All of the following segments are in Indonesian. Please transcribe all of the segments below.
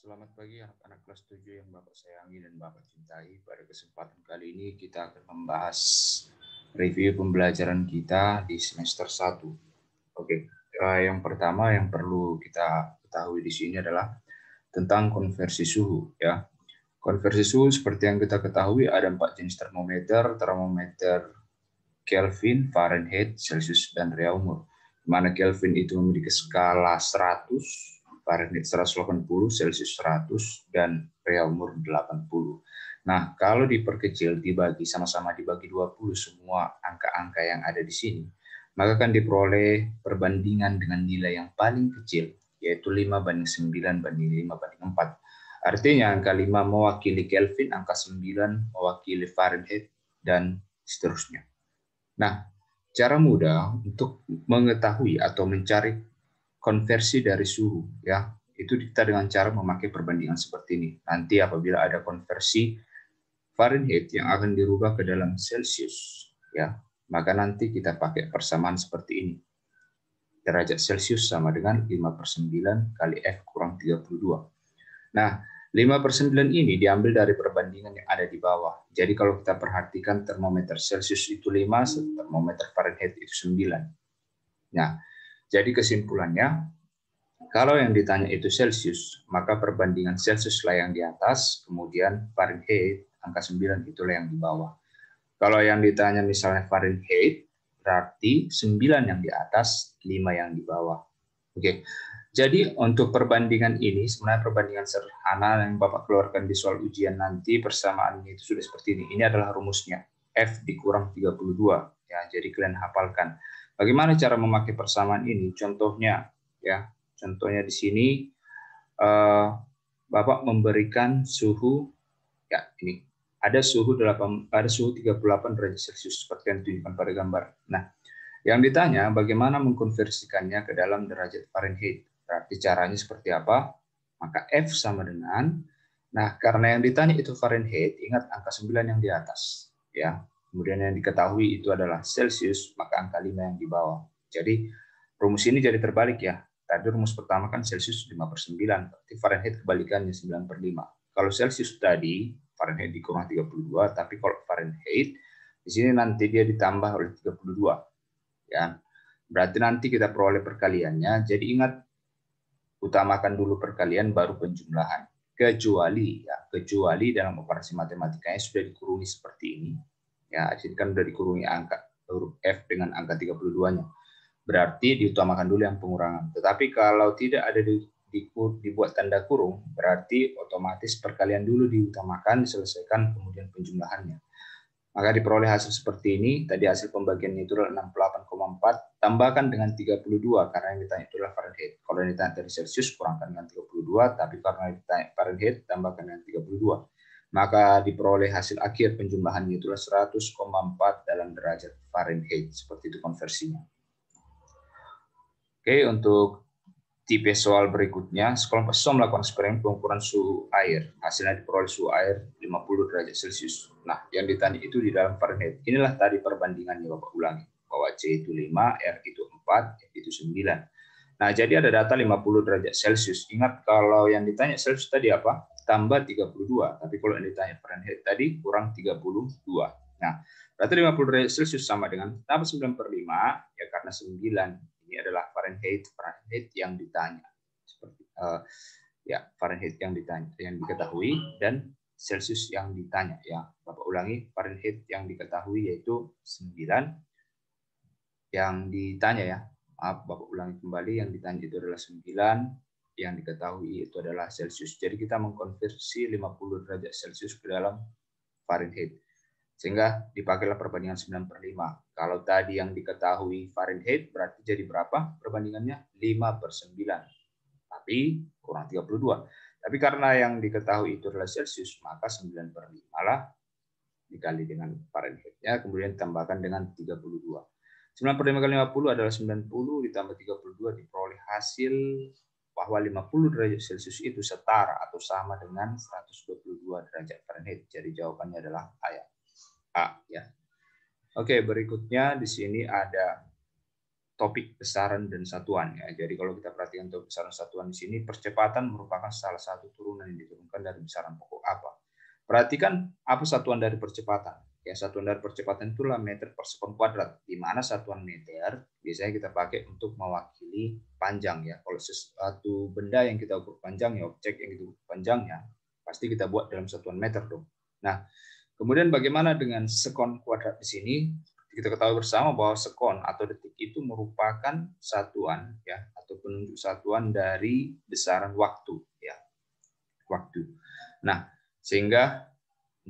Selamat pagi anak-anak kelas 7 yang Bapak sayangi dan Bapak cintai. Pada kesempatan kali ini kita akan membahas review pembelajaran kita di semester 1. Oke, eh, yang pertama yang perlu kita ketahui di sini adalah tentang konversi suhu ya. Konversi suhu seperti yang kita ketahui ada empat jenis termometer, termometer Kelvin, Fahrenheit, Celsius, dan Reaumur. Di mana Kelvin itu memiliki skala 100, Fahrenheit 180, Celsius 100, dan real 80. Nah, kalau diperkecil, dibagi sama-sama dibagi 20 semua angka-angka yang ada di sini, maka akan diperoleh perbandingan dengan nilai yang paling kecil, yaitu 5 banding 9 banding 5 banding 4. Artinya angka 5 mewakili Kelvin, angka 9 mewakili Fahrenheit, dan seterusnya. Nah, cara mudah untuk mengetahui atau mencari konversi dari suhu ya itu kita dengan cara memakai perbandingan seperti ini nanti apabila ada konversi Fahrenheit yang akan dirubah ke dalam Celsius ya maka nanti kita pakai persamaan seperti ini derajat Celsius sama dengan 5 per 9 kali F kurang 32. Nah, 5 per 9 ini diambil dari perbandingan yang ada di bawah. Jadi kalau kita perhatikan termometer Celsius itu 5, termometer Fahrenheit itu 9. Nah, jadi kesimpulannya, kalau yang ditanya itu Celsius, maka perbandingan Celsius lah yang di atas, kemudian Fahrenheit, angka 9 itulah yang di bawah. Kalau yang ditanya misalnya Fahrenheit, berarti 9 yang di atas, 5 yang di bawah. Oke, jadi untuk perbandingan ini, sebenarnya perbandingan sederhana yang Bapak keluarkan di soal ujian nanti, persamaan itu sudah seperti ini. Ini adalah rumusnya, F dikurang 32. Ya, jadi kalian hafalkan. Bagaimana cara memakai persamaan ini? Contohnya, ya, contohnya di sini uh, Bapak memberikan suhu ya ini ada suhu 8 ada suhu 38 derajat Celcius seperti yang ditunjukkan pada gambar. Nah, yang ditanya bagaimana mengkonversikannya ke dalam derajat Fahrenheit. Berarti caranya seperti apa? Maka F sama dengan Nah, karena yang ditanya itu Fahrenheit, ingat angka 9 yang di atas, ya kemudian yang diketahui itu adalah Celsius, maka angka 5 yang di bawah. Jadi rumus ini jadi terbalik ya. Tadi rumus pertama kan Celsius 5 per 9, berarti Fahrenheit kebalikannya 9 per 5. Kalau Celsius tadi, Fahrenheit di dikurang 32, tapi kalau Fahrenheit, di sini nanti dia ditambah oleh 32. Ya, Berarti nanti kita peroleh perkaliannya, jadi ingat, utamakan dulu perkalian baru penjumlahan. Kecuali, ya, kecuali dalam operasi matematikanya sudah dikurungi seperti ini, Ya, sini kan sudah dikurungi angka huruf F dengan angka 32-nya. Berarti diutamakan dulu yang pengurangan. Tetapi kalau tidak ada di, di, dibuat tanda kurung, berarti otomatis perkalian dulu diutamakan, diselesaikan, kemudian penjumlahannya. Maka diperoleh hasil seperti ini, tadi hasil pembagian itu adalah 68,4, tambahkan dengan 32, karena yang ditanya itu adalah Fahrenheit. Kalau yang ditanya dari Celsius, kurangkan dengan 32, tapi karena yang ditanya Fahrenheit, tambahkan dengan 32 maka diperoleh hasil akhir penjumlahan itulah 100,4 dalam derajat Fahrenheit. Seperti itu konversinya. Oke, untuk tipe soal berikutnya, sekelompok siswa melakukan eksperimen pengukuran suhu air. Hasilnya diperoleh suhu air 50 derajat Celcius. Nah, yang ditanya itu di dalam Fahrenheit. Inilah tadi perbandingannya Bapak ulangi. Bahwa C itu 5, R itu 4, F itu 9. Nah, jadi ada data 50 derajat Celcius. Ingat kalau yang ditanya Celcius tadi apa? tambah 32. Tapi kalau yang ditanya Fahrenheit tadi kurang 32. Nah, berarti 50 derajat Celcius sama dengan tambah 9 per 5, ya karena 9 ini adalah Fahrenheit, Fahrenheit yang ditanya. Seperti, uh, ya Fahrenheit yang ditanya, yang diketahui dan Celsius yang ditanya ya. Bapak ulangi Fahrenheit yang diketahui yaitu 9 yang ditanya ya. Maaf, Bapak ulangi kembali yang ditanya itu adalah 9 yang diketahui itu adalah Celsius. Jadi kita mengkonversi 50 derajat Celsius ke dalam Fahrenheit. Sehingga dipakailah perbandingan 9 per 5. Kalau tadi yang diketahui Fahrenheit berarti jadi berapa? Perbandingannya 5 per 9. Tapi kurang 32. Tapi karena yang diketahui itu adalah Celsius, maka 9 per 5 lah dikali dengan Fahrenheitnya, kemudian tambahkan dengan 32. 9 per 5 kali 50 adalah 90, ditambah 32 diperoleh hasil bahwa 50 derajat Celcius itu setara atau sama dengan 122 derajat Fahrenheit. Jadi jawabannya adalah A ya. A ya. Oke, berikutnya di sini ada topik besaran dan satuan ya. Jadi kalau kita perhatikan topik besaran satuan di sini percepatan merupakan salah satu turunan yang diturunkan dari besaran pokok apa. Perhatikan apa satuan dari percepatan ya satuan dari percepatan itulah meter per sekon kuadrat di mana satuan meter biasanya kita pakai untuk mewakili panjang ya kalau sesuatu benda yang kita ukur panjang ya objek yang kita ukur panjangnya pasti kita buat dalam satuan meter dong nah kemudian bagaimana dengan sekon kuadrat di sini kita ketahui bersama bahwa sekon atau detik itu merupakan satuan ya atau penunjuk satuan dari besaran waktu ya waktu nah sehingga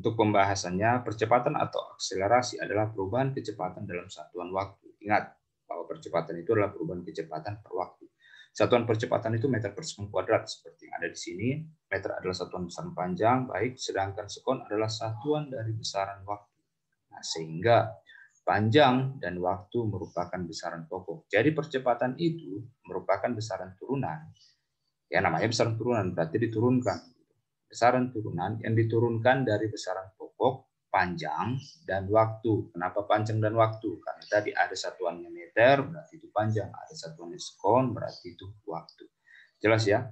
untuk pembahasannya, percepatan atau akselerasi adalah perubahan kecepatan dalam satuan waktu. Ingat bahwa percepatan itu adalah perubahan kecepatan per waktu. Satuan percepatan itu meter per sekon kuadrat seperti yang ada di sini. Meter adalah satuan besaran panjang, baik, sedangkan sekon adalah satuan dari besaran waktu. Nah, sehingga panjang dan waktu merupakan besaran pokok. Jadi percepatan itu merupakan besaran turunan. Ya namanya besaran turunan berarti diturunkan besaran turunan yang diturunkan dari besaran pokok panjang dan waktu. Kenapa panjang dan waktu? Karena tadi ada satuan meter, berarti itu panjang. Ada satuan sekon, berarti itu waktu. Jelas ya?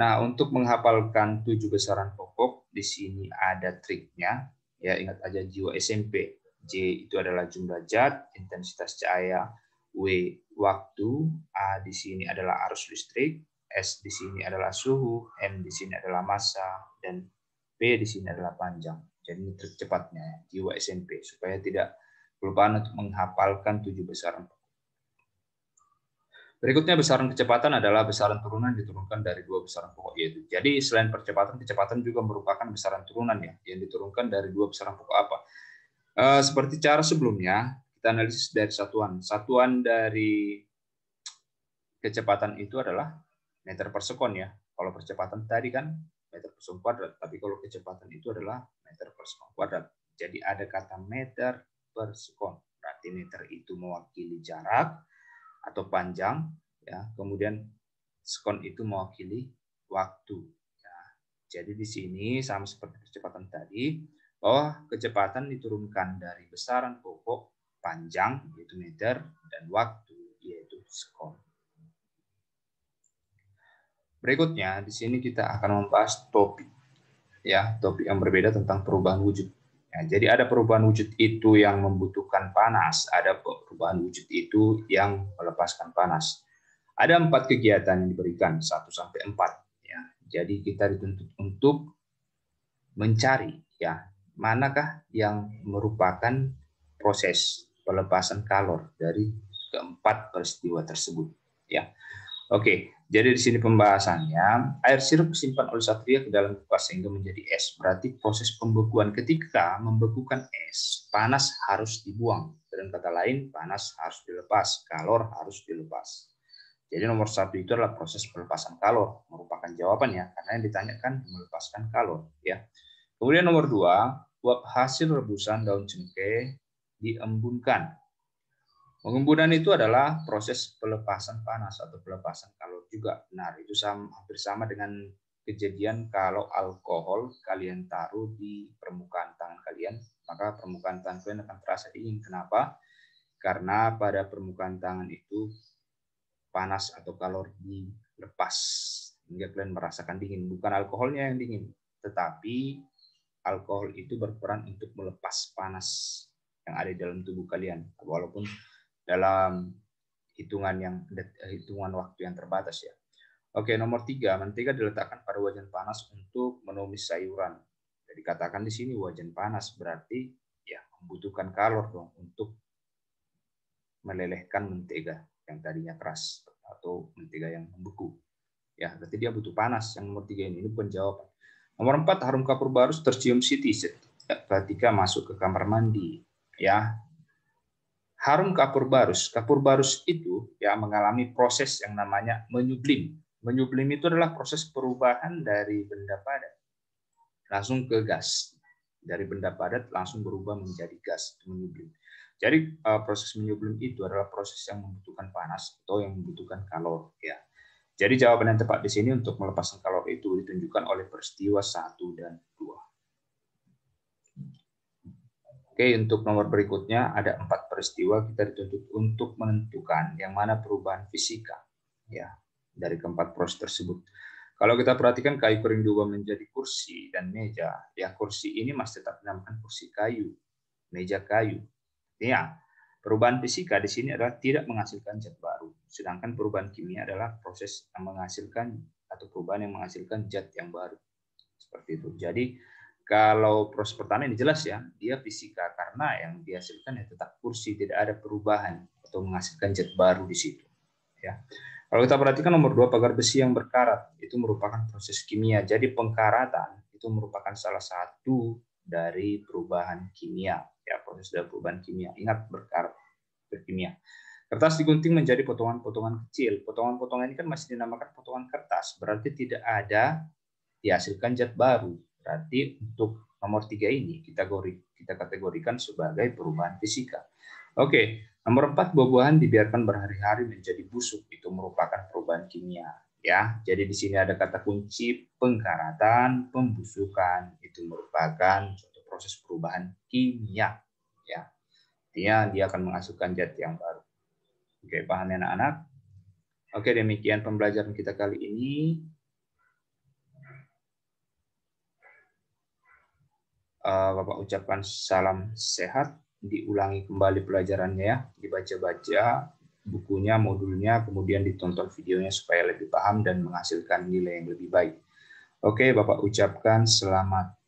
Nah, untuk menghafalkan tujuh besaran pokok, di sini ada triknya. Ya, ingat aja jiwa SMP. J itu adalah jumlah zat, intensitas cahaya, W waktu, A di sini adalah arus listrik, S di sini adalah suhu, M di sini adalah massa, dan P di sini adalah panjang. Jadi ini tercepatnya jiwa SMP supaya tidak kelupaan untuk menghafalkan tujuh besaran. Berikutnya besaran kecepatan adalah besaran turunan diturunkan dari dua besaran pokok yaitu. Jadi selain percepatan, kecepatan juga merupakan besaran turunan ya yang diturunkan dari dua besaran pokok apa. E, seperti cara sebelumnya kita analisis dari satuan. Satuan dari kecepatan itu adalah meter per sekon ya. Kalau percepatan tadi kan meter persegi kuadrat, tapi kalau kecepatan itu adalah meter per sekon kuadrat. Jadi ada kata meter per sekon. Berarti meter itu mewakili jarak atau panjang, ya. Kemudian sekon itu mewakili waktu. Ya. Jadi di sini sama seperti kecepatan tadi, bahwa kecepatan diturunkan dari besaran pokok panjang yaitu meter dan waktu yaitu sekon. Berikutnya di sini kita akan membahas topik ya, topik yang berbeda tentang perubahan wujud. Ya, jadi ada perubahan wujud itu yang membutuhkan panas, ada perubahan wujud itu yang melepaskan panas. Ada empat kegiatan yang diberikan, satu sampai empat Ya, jadi kita dituntut untuk mencari ya, manakah yang merupakan proses pelepasan kalor dari keempat peristiwa tersebut. Ya, Oke, jadi di sini pembahasannya, air sirup disimpan oleh satria ke dalam kulkas sehingga menjadi es. Berarti proses pembekuan ketika membekukan es, panas harus dibuang. Dengan kata lain, panas harus dilepas, kalor harus dilepas. Jadi nomor satu itu adalah proses pelepasan kalor, merupakan jawabannya karena yang ditanyakan melepaskan kalor. Ya. Kemudian nomor dua, uap hasil rebusan daun cengkeh diembunkan Pengembunan itu adalah proses pelepasan panas atau pelepasan kalor juga benar. Itu sama, hampir sama dengan kejadian kalau alkohol kalian taruh di permukaan tangan kalian, maka permukaan tangan kalian akan terasa dingin. Kenapa? Karena pada permukaan tangan itu panas atau kalor dilepas hingga kalian merasakan dingin. Bukan alkoholnya yang dingin, tetapi alkohol itu berperan untuk melepas panas yang ada di dalam tubuh kalian. Walaupun dalam hitungan yang hitungan waktu yang terbatas ya. Oke, nomor tiga, mentega diletakkan pada wajan panas untuk menumis sayuran. Jadi ya, katakan di sini wajan panas berarti ya membutuhkan kalor dong untuk melelehkan mentega yang tadinya keras atau mentega yang membeku. Ya, berarti dia butuh panas. Yang nomor tiga ini, ini pun jawaban. Nomor empat, harum kapur barus tercium city ya, ketika masuk ke kamar mandi. Ya, Harum kapur barus. Kapur barus itu ya mengalami proses yang namanya menyublim. Menyublim itu adalah proses perubahan dari benda padat langsung ke gas. Dari benda padat langsung berubah menjadi gas, menyublim. Jadi eh, proses menyublim itu adalah proses yang membutuhkan panas atau yang membutuhkan kalor ya. Jadi jawaban yang tepat di sini untuk melepaskan kalor itu ditunjukkan oleh peristiwa 1 dan Oke, untuk nomor berikutnya ada empat peristiwa kita dituntut untuk menentukan yang mana perubahan fisika ya dari keempat proses tersebut. Kalau kita perhatikan kayu kering juga menjadi kursi dan meja, ya kursi ini masih tetap dinamakan kursi kayu, meja kayu. Ya, perubahan fisika di sini adalah tidak menghasilkan zat baru, sedangkan perubahan kimia adalah proses yang menghasilkan atau perubahan yang menghasilkan zat yang baru. Seperti itu. Jadi kalau proses pertanian ini jelas ya, dia fisika karena yang dihasilkan ya tetap kursi, tidak ada perubahan atau menghasilkan zat baru di situ. Ya. Kalau kita perhatikan nomor dua pagar besi yang berkarat itu merupakan proses kimia. Jadi pengkaratan itu merupakan salah satu dari perubahan kimia. Ya proses dari perubahan kimia. Ingat berkarat berkimia. Kertas digunting menjadi potongan-potongan kecil. Potongan-potongan ini kan masih dinamakan potongan kertas, berarti tidak ada dihasilkan zat baru. Berarti untuk nomor tiga ini kita kita kategorikan sebagai perubahan fisika. Oke, nomor empat buah-buahan dibiarkan berhari-hari menjadi busuk itu merupakan perubahan kimia. Ya, jadi di sini ada kata kunci pengkaratan, pembusukan itu merupakan suatu proses perubahan kimia. Ya, dia dia akan menghasilkan zat yang baru. Oke, paham anak-anak? Oke, demikian pembelajaran kita kali ini. Eh, Bapak ucapkan salam sehat, diulangi kembali pelajarannya ya, dibaca-baca bukunya, modulnya, kemudian ditonton videonya supaya lebih paham dan menghasilkan nilai yang lebih baik. Oke, Bapak ucapkan selamat